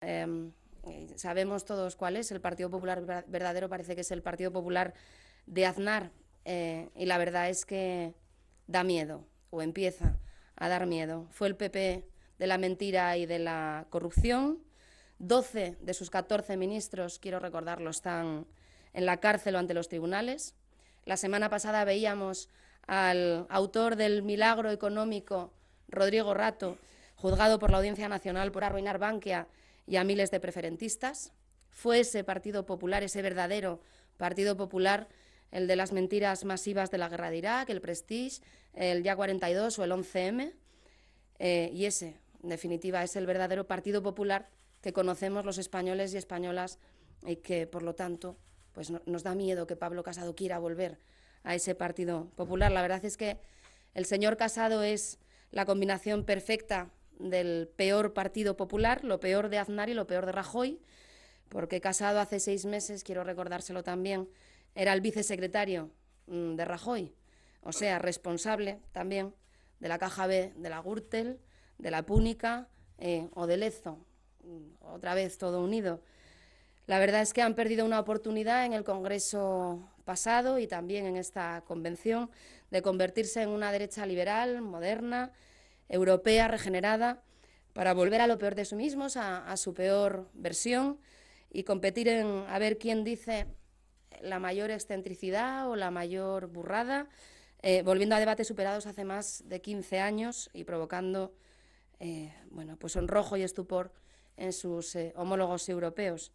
Em, sabemos todos cuál es. El Partido Popular verdadero parece que es el Partido Popular de Aznar. Eh, y la verdad es que da miedo, o empieza a dar miedo. Fue el PP de la mentira y de la corrupción. 12 de sus 14 ministros, quiero recordarlo, están en la cárcel o ante los tribunales. La semana pasada veíamos al autor del milagro económico, Rodrigo Rato, juzgado por la Audiencia Nacional por arruinar Bankia y a miles de preferentistas. Fue ese Partido Popular, ese verdadero Partido Popular, el de las mentiras masivas de la guerra de Irak, el Prestige, el Ya 42 o el 11M. Eh, y ese, en definitiva, es el verdadero Partido Popular que conocemos los españoles y españolas y que, por lo tanto, pues nos da miedo que Pablo Casado quiera volver a ese Partido Popular. La verdad es que el señor Casado es la combinación perfecta del peor Partido Popular, lo peor de Aznar y lo peor de Rajoy, porque Casado hace seis meses, quiero recordárselo también, era el vicesecretario mm, de Rajoy, o sea, responsable también de la Caja B, de la Gürtel, de la Púnica eh, o de Lezo, mm, otra vez todo unido. La verdad es que han perdido una oportunidad en el Congreso pasado y también en esta convención de convertirse en una derecha liberal, moderna, europea regenerada para volver a lo peor de sí mismos, a, su peor versión y competir en a ver quién dice la mayor excentricidad o la mayor burrada, eh, volviendo a debates superados hace más de 15 años y provocando eh, bueno, pues sonrojo y estupor en sus eh, homólogos europeos.